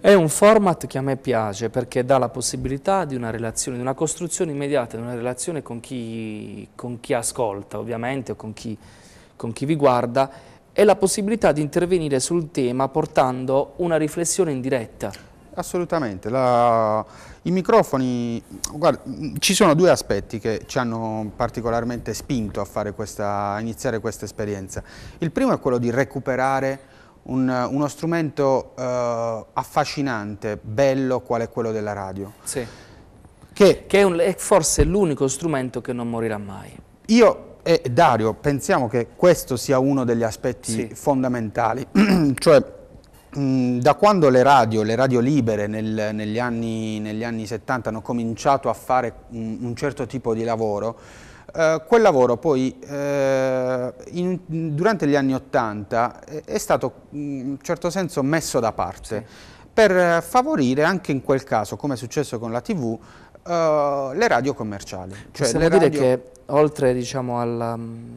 È un format che a me piace perché dà la possibilità di una relazione, di una costruzione immediata, di una relazione con chi, con chi ascolta ovviamente o con chi, con chi, vi guarda e la possibilità di intervenire sul tema portando una riflessione in diretta. Assolutamente, la... i microfoni, guarda, ci sono due aspetti che ci hanno particolarmente spinto a, questa, a iniziare questa esperienza. Il primo è quello di recuperare un, uno strumento eh, affascinante, bello, quale quello della radio. Sì. Che, che è, un, è forse l'unico strumento che non morirà mai. Io e Dario pensiamo che questo sia uno degli aspetti sì. fondamentali, cioè mm, da quando le radio, le radio libere nel, negli, anni, negli, anni, 70 hanno cominciato a fare un, un certo tipo di lavoro, eh, quel lavoro poi eh, in, durante gli anni Ottanta eh, è stato in un certo senso messo da parte sì. per favorire anche in quel caso, come è successo con la TV, eh, le radio commerciali. Cioè Possiamo radio... dire che oltre diciamo, mm,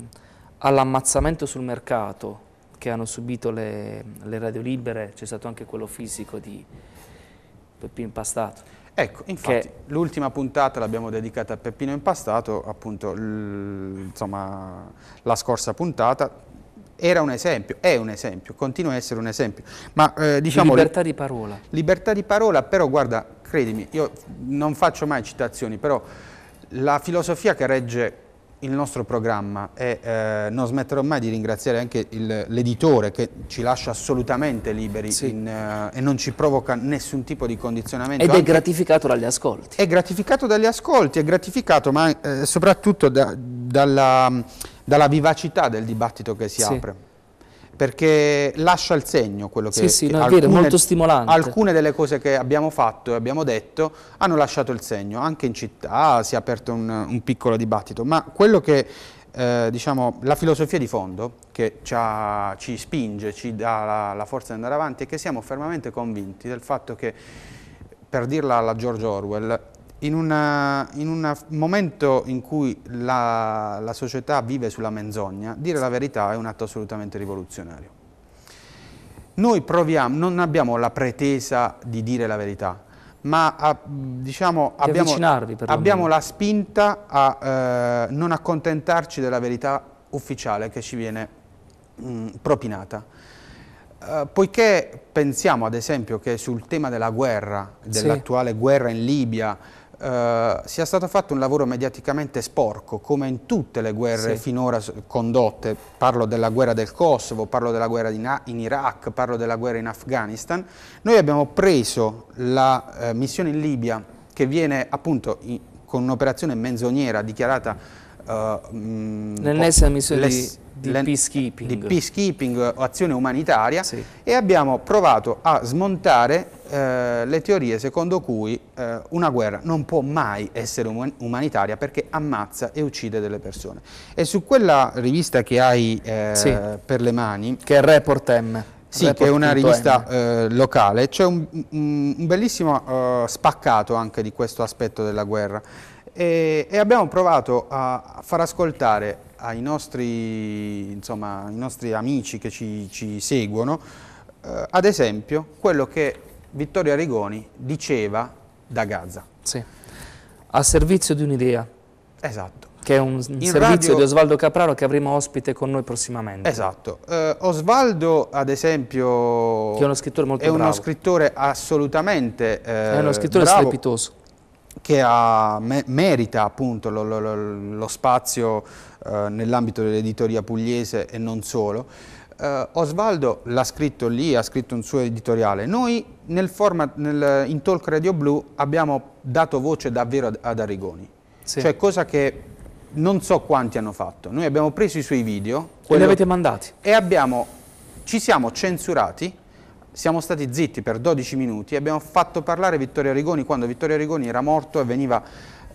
all'ammazzamento all sul mercato che hanno subito le, le radio libere, c'è stato anche quello fisico di Peppino Impastato. Ecco, infatti, che... l'ultima puntata l'abbiamo dedicata a Peppino Impastato, appunto, insomma, la scorsa puntata. Era un esempio, è un esempio, continua a essere un esempio. Ma, eh, diciamo, libertà di parola. Libertà di parola, però guarda, credimi, io non faccio mai citazioni, però la filosofia che regge il nostro programma e eh, non smetterò mai di ringraziare anche l'editore che ci lascia assolutamente liberi sì. in, eh, e non ci provoca nessun tipo di condizionamento. Ed anche, è gratificato dagli ascolti. È gratificato dagli ascolti, è gratificato ma eh, soprattutto da, dalla, dalla, vivacità del dibattito che si sì. apre perché lascia il segno quello che, sì, sì, che no, è vero, molto stimolante. Alcune delle cose che abbiamo fatto e abbiamo detto hanno lasciato il segno, anche in città si è aperto un, un piccolo dibattito, ma quello che eh, diciamo, la filosofia di fondo che ci, ha, ci spinge, ci dà la, la forza di andare avanti è che siamo fermamente convinti del fatto che, per dirla alla George Orwell, in, un eh, eh, momento in cui la, la società vive sulla menzogna, dire la verità è un atto assolutamente rivoluzionario. Noi proviamo, non abbiamo la pretesa di dire la verità, ma a, diciamo, abbiamo, abbiamo, la spinta a eh, non accontentarci della verità ufficiale che ci viene mh, mm, propinata. Eh, poiché pensiamo ad esempio che sul tema della guerra, dell'attuale sì. guerra in Libia, eh, sia stato fatto un lavoro mediaticamente sporco, come in tutte le guerre sì. finora condotte, parlo della guerra del Kosovo, parlo della guerra in, Iraq, parlo della guerra in Afghanistan, noi abbiamo preso la eh, missione in Libia che viene appunto in, con un'operazione menzognera dichiarata Uh, L'ennesima missione di di, le, peacekeeping. di peacekeeping, azione umanitaria, sì. e abbiamo provato a smontare eh, le teorie secondo cui eh, una guerra non può mai essere um umanitaria perché ammazza e uccide delle persone. E su quella rivista che hai eh, sì. per le mani... Che è Report M. Sì, che è una rivista eh, locale, c'è un, un, bellissimo uh, spaccato anche di questo aspetto della guerra e, e abbiamo provato a far ascoltare ai nostri, insomma, ai nostri amici che ci, ci seguono, eh, ad esempio quello che Vittorio Arrigoni diceva da Gaza. Sì, a servizio di un'idea. Esatto. Che è un In servizio radio... di Osvaldo Capraro che avremo ospite con noi prossimamente. Esatto. Eh, Osvaldo, ad esempio... Che è uno scrittore molto è bravo. È uno scrittore assolutamente eh, È uno scrittore bravo. strepitoso che ha, me, merita appunto lo, lo, lo spazio eh, nell'ambito dell'editoria pugliese e non solo. Eh, Osvaldo l'ha scritto lì, ha scritto un suo editoriale. Noi nel format, nel, in Talk Radio Blu abbiamo dato voce davvero ad, ad Arrigoni, sì. cioè cosa che non so quanti hanno fatto. Noi abbiamo preso i suoi video. Quello, e li avete mandati. E abbiamo, ci siamo censurati siamo stati zitti per 12 minuti e abbiamo fatto parlare Vittorio Rigoni quando Vittorio Rigoni era morto e veniva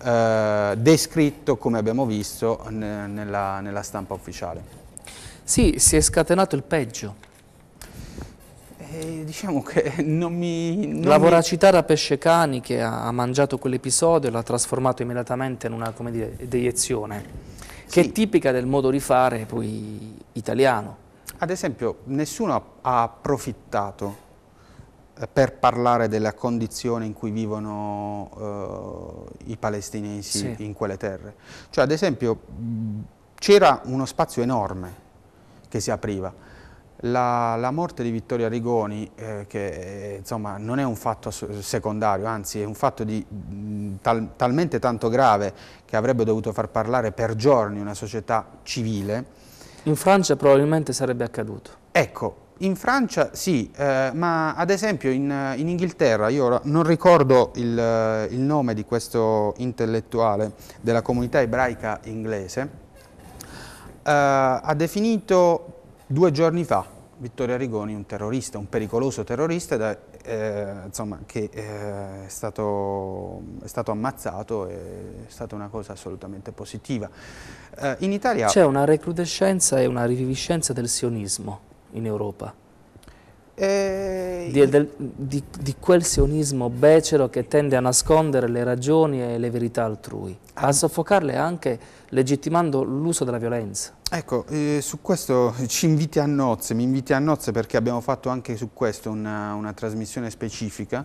eh, descritto, come abbiamo visto, nella, nella stampa ufficiale. Sì, si è scatenato il peggio. Eh, diciamo che non mi... Non la voracità mi... da pesce cani che ha, mangiato quell'episodio e l'ha trasformato immediatamente in una dire, deiezione, sì. che è tipica del modo di fare poi italiano. Ad esempio, nessuno ha approfittato eh, per parlare della condizione in cui vivono eh, i palestinesi sì. in quelle terre. Cioè, ad esempio, c'era uno spazio enorme che si apriva. La, la morte di Vittoria Rigoni, eh, che eh, insomma, non è un fatto secondario, anzi è un fatto di, tal, talmente tanto grave che avrebbe dovuto far parlare per giorni una società civile, in Francia probabilmente sarebbe accaduto. Ecco, in Francia sì, eh, ma ad esempio in, in, Inghilterra, io non ricordo il, eh, il, nome di questo intellettuale della comunità ebraica inglese, eh, ha definito due giorni fa Vittorio Arrigoni un terrorista, un pericoloso terrorista da, eh, insomma, che eh, è stato, è stato ammazzato, è stata una cosa assolutamente positiva. Eh, in Italia... C'è una recrudescenza e una riviviscenza del sionismo in Europa. Eh, di, del, di, di, quel sionismo becero che tende a nascondere le ragioni e le verità altrui, a ah. soffocarle anche legittimando l'uso della violenza. Ecco, eh, su questo ci inviti a nozze, mi inviti a nozze perché abbiamo fatto anche su questo una, una trasmissione specifica,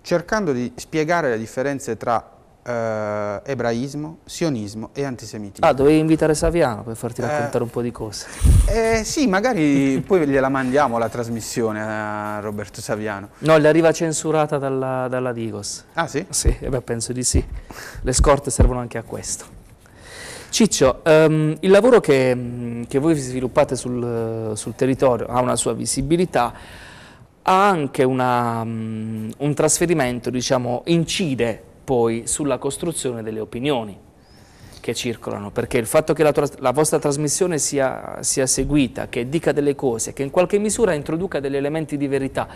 cercando di spiegare le differenze tra eh, ebraismo, sionismo e antisemitismo. Ah, dovevi invitare Saviano per farti eh. raccontare eh, un po' di cose. Eh, sì, magari poi gliela mandiamo la trasmissione a Roberto Saviano. No, gli arriva censurata dalla, dalla Digos. Ah sì? Sì, beh, penso di sì. Le scorte servono anche a questo. Ciccio, um, il lavoro che, mm, che, voi sviluppate sul, sul territorio ha una sua visibilità, ha anche una, um, un trasferimento, diciamo, incide poi sulla costruzione delle opinioni che circolano, perché il fatto che la, la vostra trasmissione sia, sia, seguita, che dica delle cose, che in qualche misura introduca degli elementi di verità,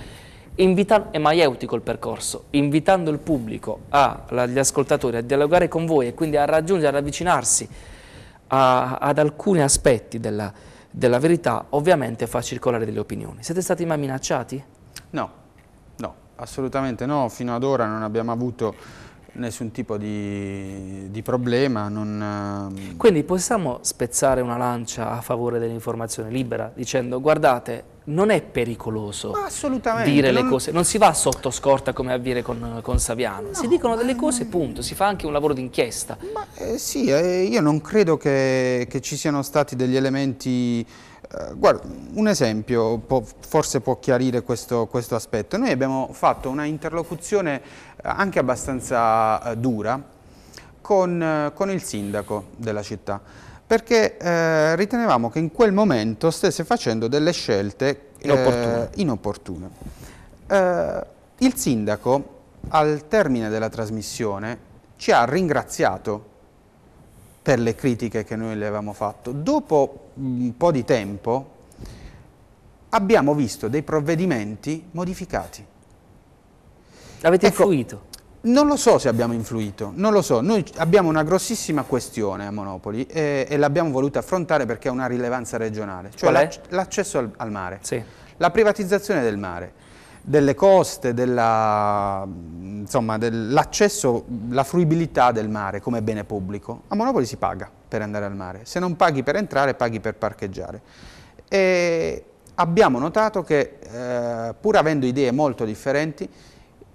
è maieutico il percorso, invitando il pubblico, a, la, gli ascoltatori a dialogare con voi e quindi a raggiungere, ad avvicinarsi a, ad alcuni aspetti della, della verità, ovviamente fa circolare delle opinioni. Siete stati mai minacciati? No, no, assolutamente no, fino ad ora non abbiamo avuto nessun tipo di, di problema. Non... Ehm, Quindi possiamo spezzare una lancia a favore dell'informazione libera dicendo guardate non è pericoloso dire non... le cose, non si va sotto scorta come avviene con, con Saviano, no, si dicono delle cose punto, si fa anche un lavoro d'inchiesta. Ma eh, sì, eh, io non credo che, che ci siano stati degli elementi eh, guarda, un esempio può, forse può chiarire questo, questo, aspetto. Noi abbiamo fatto una interlocuzione eh, anche abbastanza eh, dura con, con il sindaco della città, perché eh, ritenevamo che in quel momento stesse facendo delle scelte inopportune. Eh, inopportune. Eh, il sindaco al termine della trasmissione ci ha ringraziato per le critiche che noi le avevamo fatto. Dopo mm, un po' di tempo abbiamo visto dei provvedimenti modificati. Avete ecco, influito? Non lo so se abbiamo influito, non lo so. Noi abbiamo una grossissima questione a Monopoli e, e l'abbiamo voluta affrontare perché ha una rilevanza regionale, cioè l'accesso al, al, mare, sì. la privatizzazione del mare delle coste, dell'accesso, dell la fruibilità del mare come bene pubblico. A Monopoli si paga per andare al mare, se non paghi per entrare paghi per parcheggiare. E abbiamo notato che eh, pur avendo idee molto differenti,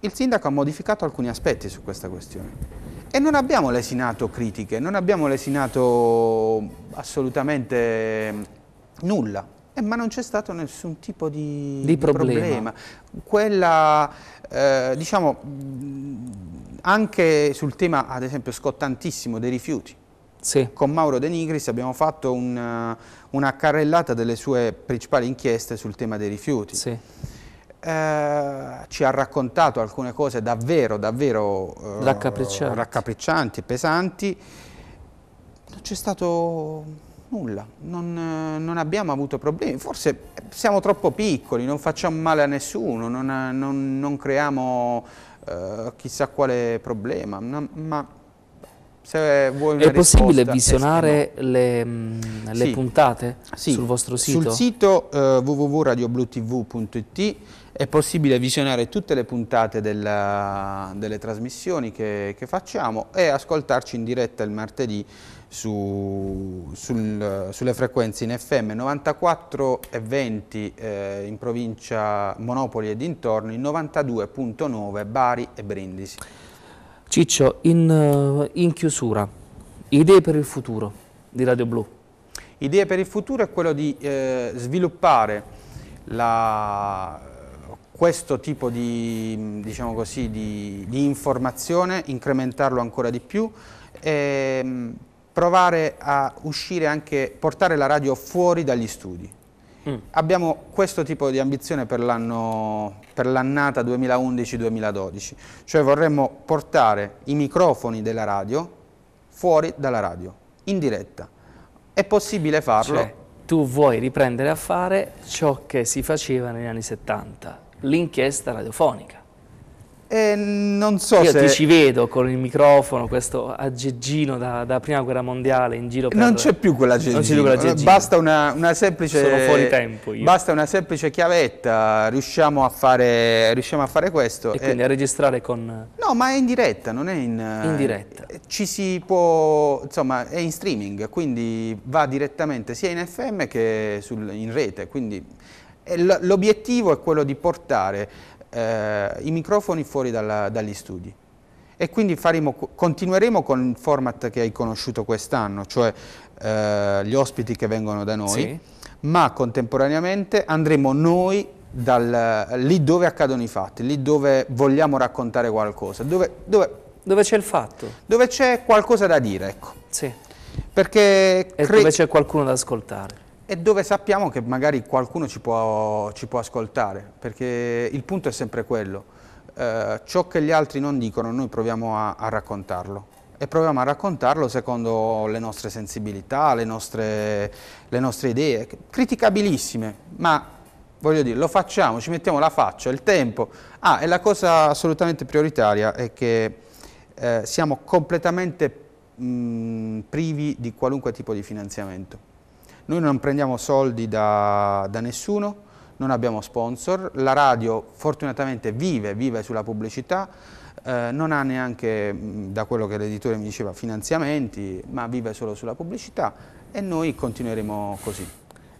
il sindaco ha modificato alcuni aspetti su questa questione e non abbiamo lesinato critiche, non abbiamo lesinato assolutamente mm, nulla, eh, ma non c'è stato nessun tipo di, di, problema. di problema. Quella, eh, diciamo, anche sul tema, ad esempio, scottantissimo dei rifiuti, sì. con Mauro De Nigris abbiamo fatto un, una carrellata delle sue principali inchieste sul tema dei rifiuti. Sì. Eh, ci ha raccontato alcune cose davvero, davvero eh, raccapriccianti. raccapriccianti, pesanti. Non c'è stato Nulla, non, non, abbiamo avuto problemi, forse siamo troppo piccoli, non facciamo male a nessuno, non, non, non creiamo eh, chissà quale problema, ma se vuoi una È possibile eh, visionare esterno. le, mh, le sì. puntate sì. sul vostro sito? Sul sito eh, www.radioblutv.it è possibile visionare tutte le puntate della, delle trasmissioni che, che facciamo e ascoltarci in diretta il martedì su, sul, sulle frequenze in FM 94 e 20 eh, in provincia Monopoli e dintorni, 92.9 Bari e Brindisi. Ciccio, in, eh, in, chiusura, idee per il futuro di Radio Blu? Idee per il futuro è quello di eh, sviluppare la, questo tipo di, diciamo così, di, di, informazione, incrementarlo ancora di più. E, ehm, provare a uscire anche, portare la radio fuori dagli studi. Mm. Abbiamo questo tipo di ambizione per l'annata 2011-2012, cioè vorremmo portare i microfoni della radio fuori dalla radio, in diretta. È possibile farlo? Cioè, tu vuoi riprendere a fare ciò che si faceva negli anni 70, l'inchiesta radiofonica. Eh, non so Io se... ti ci vedo con il microfono, questo aggeggino da, da prima guerra mondiale in giro per... Non c'è più quell'aggeggino, non basta una, una semplice... Sono fuori tempo io. Basta una semplice chiavetta, riusciamo a fare, riusciamo a fare questo. E, e quindi a registrare con... No, ma è in diretta, non è in... Eh, in diretta. Eh, ci si può... insomma, è in streaming, quindi va direttamente sia in FM che sul, in rete, quindi... Eh, l'obiettivo è quello di portare eh, i microfoni fuori dalla, dagli studi e quindi faremo, continueremo con il format che hai conosciuto quest'anno, cioè eh, gli ospiti che vengono da noi, sì. ma contemporaneamente andremo noi dal, lì dove accadono i fatti, lì dove vogliamo raccontare qualcosa, dove, dove dove c'è il fatto? Dove c'è qualcosa da dire, ecco. Sì. Perché... E dove c'è qualcuno da ascoltare e dove sappiamo che magari qualcuno ci può, ci può ascoltare, perché il punto è sempre quello. Eh, ciò che gli altri non dicono noi proviamo a, a, raccontarlo e proviamo a raccontarlo secondo le nostre sensibilità, le nostre, le nostre idee, criticabilissime, ma voglio dire, lo facciamo, ci mettiamo la faccia, il tempo. Ah, e la cosa assolutamente prioritaria è che eh, siamo completamente mh, mhmm, privi di qualunque tipo di finanziamento. Noi non prendiamo soldi da, da nessuno, non abbiamo sponsor, la radio fortunatamente vive, vive sulla pubblicità, eh, non ha neanche, da quello che l'editore mi diceva, finanziamenti, ma vive solo sulla pubblicità e noi continueremo così.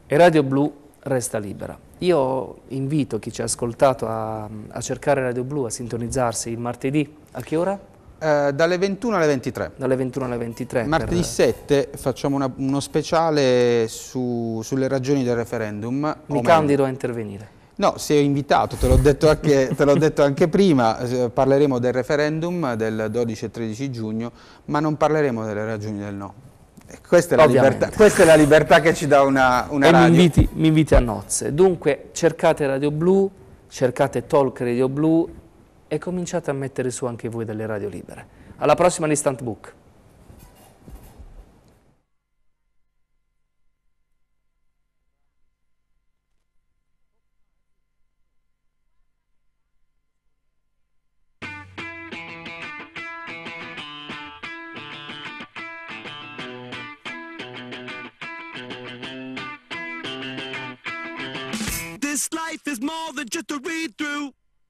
E Radio Blu resta libera. Io invito chi ci ha ascoltato a, a cercare Radio Blu, a sintonizzarsi il martedì, a che ora? Eh, dalle 21 alle 23. Dalle 21 alle 23. Martedì per... 7 facciamo una, uno speciale su, sulle ragioni del referendum. Mi candido a intervenire. No, sei invitato, te l'ho detto, detto, anche prima, eh, parleremo del referendum del 12 e 13 giugno, ma non parleremo delle ragioni del no. Questa è, libertà, questa è la libertà, che ci dà una, una radio. Mi inviti, mi inviti a nozze. Dunque cercate Radio Blu, cercate Talk Radio Blu, e cominciate a mettere su anche voi delle radio libere. Alla prossima all'Instant Book.